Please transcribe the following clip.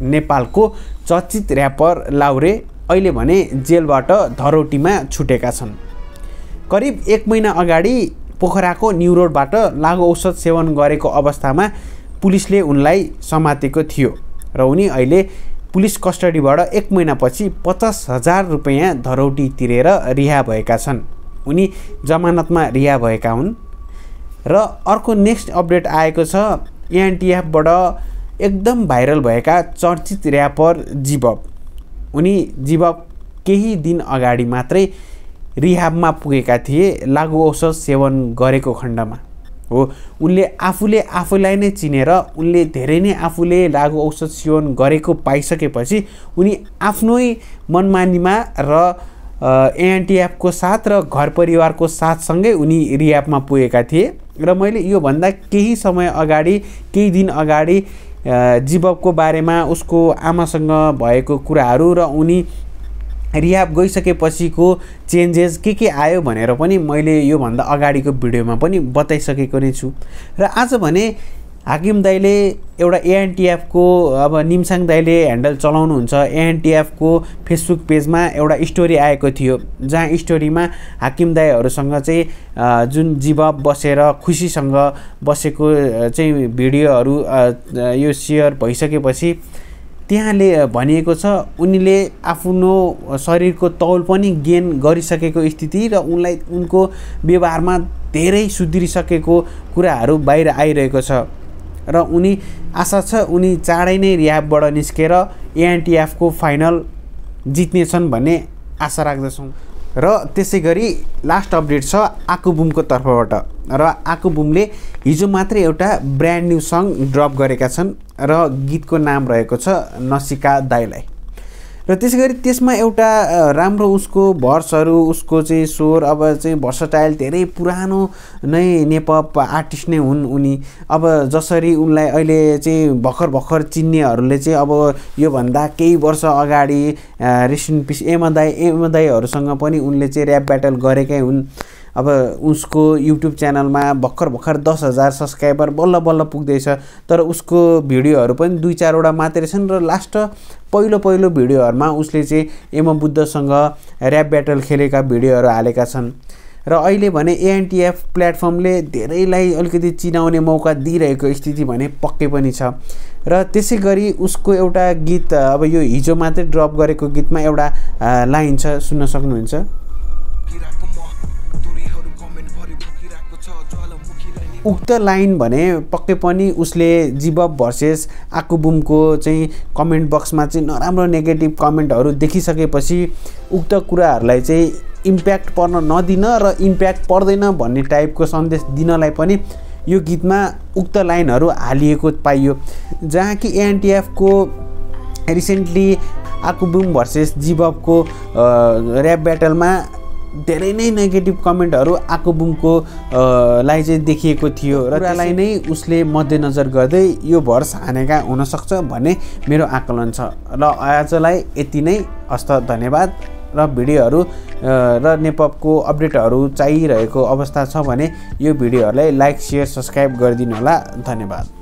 नेपालको चर्चित ऱ्यापर लाउरे अहिले भने जेलबाट धरोटीमा छुटेका छन् करिब एक महिना अगाडि पोखराको न्यु रोडबाट लागु औषध सेवन गरेको अवस्थामा पुलिसले उनलाई समातेको थियो र उनी अहिले पुलिस कस्टडीबाट एक महिनापछि पचास हजार रुपियाँ धरौटी तिरेर रिहा भएका छन् उनी जमानतमा रिहा भएका हुन् र अर्को नेक्स्ट अपडेट आएको छ एनटिएफबाट एकदम भाइरल भएका चर्चित ऱ्यापर जीवप उनी जीवब केही दिन अगाडि मात्रै रिहाबमा पुगेका थिए लागु औषध सेवन गरेको खण्डमा हो उनले आफूले आफूलाई नै चिनेर उनले धेरै नै आफूले लागु औषध सेवन गरेको पाइसकेपछि उनी आफ्नै मनमानीमा र एनटिएफको साथ र घर परिवारको साथसँगै उनी रियापमा पुगेका थिए र मैले योभन्दा केही समय अगाडि केही दिन अगाडि जीवको बारेमा उसको आमासँग भएको कुराहरू र उनी रिहाब गइसकेपछिको चेन्जेस के के आयो भनेर पनि मैले योभन्दा अगाडिको भिडियोमा पनि बताइसकेको नै छु र आज भने हाकिम दाईले एउटा एएनटिएफको अब निमसाङ दाईले ह्यान्डल चलाउनुहुन्छ एएनटिएफको फेसबुक पेजमा एउटा स्टोरी आएको थियो जहाँ स्टोरीमा हाकिम दाईहरूसँग चाहिँ जुन जीवब बसेर खुसीसँग बसेको चाहिँ भिडियोहरू यो सेयर भइसकेपछि त्यहाँले भनिएको छ उनीले आफ्नो शरीरको तौल पनि गेन गरिसकेको स्थिति र उनलाई उनको व्यवहारमा धेरै सुध्रिसकेको कुराहरू बाहिर आइरहेको छ र उनी आशा छ उनी चाँडै नै रियाबबाट निस्केर एएनटिएफको फाइनल जित्नेछन् भन्ने आशा राख्दछौँ र त्यसै गरी लास्ट अपडेट छ आकुबुमको तर्फबाट र आकुबुमले हिजो मात्रै एउटा ब्रान्ड न्यू सङ ड्रप गरेका छन् र गीतको नाम रहेको छ नसिका दाईलाई र त्यसै गरी त्यसमा एउटा राम्रो उसको भर्सहरू उसको चाहिँ स्वर अब चाहिँ भर्सटाइल धेरै पुरानो नै नेपप आर्टिस्ट नै हुन् उनी अब जसरी उनलाई अहिले चाहिँ भर्खर भर्खर चिन्नेहरूले चाहिँ अब योभन्दा केही वर्ष अगाडि रेसिन पिस एमदाई एमदाईहरूसँग पनि उनले चाहिँ ऱ्याप ब्याटल गरेकै हुन् अब उसको युट्युब च्यानलमा भर्खर भर्खर दस हजार सब्सक्राइबर बल्ल बल्ल पुग्दैछ तर उसको भिडियोहरू पनि दुई चारवटा मात्रै छन् र लास्ट पहिलो पहिलो भिडियोहरूमा उसले चाहिँ एम बुद्धसँग ऱ्याप ब्याटल खेलेका भिडियोहरू हालेका छन् र अहिले भने एएनटिएफ प्लेटफर्मले धेरैलाई अलिकति चिनाउने मौका दिइरहेको स्थिति भने पक्कै पनि छ र त्यसै गरी उसको एउटा गीत अब यो हिजो मात्रै ड्रप गरेको गीतमा एउटा लाइन छ सुन्न सक्नुहुन्छ उक्त लाइन भने पक्कै पनि उसले जिबब भर्सेस आकुबुमको चाहिँ कमेन्ट बक्समा चाहिँ नराम्रो नेगेटिभ कमेन्टहरू देखिसकेपछि उक्त कुराहरूलाई चाहिँ इम्प्याक्ट पर्न नदिन र इम्प्याक्ट पर्दैन भन्ने टाइपको सन्देश दिनलाई पनि यो गीतमा उक्त लाइनहरू हालिएको पाइयो जहाँ कि एएनटिएफको रिसेन्टली आकुबुम भर्सेस जिबबको ऱ्याप ब्याटलमा धेरै नै नेगेटिभ कमेन्टहरू आएको बुमको लाई चाहिँ देखिएको थियो र त्यसलाई नै उसले मध्यनजर गर्दै यो भर्स हानेका हुनसक्छ भन्ने मेरो आकलन छ र आजलाई यति नै हस्त धन्यवाद र भिडियोहरू र नेपको अपडेटहरू चाहिरहेको अवस्था छ भने यो भिडियोहरूलाई लाइक सेयर सब्सक्राइब गरिदिनु होला धन्यवाद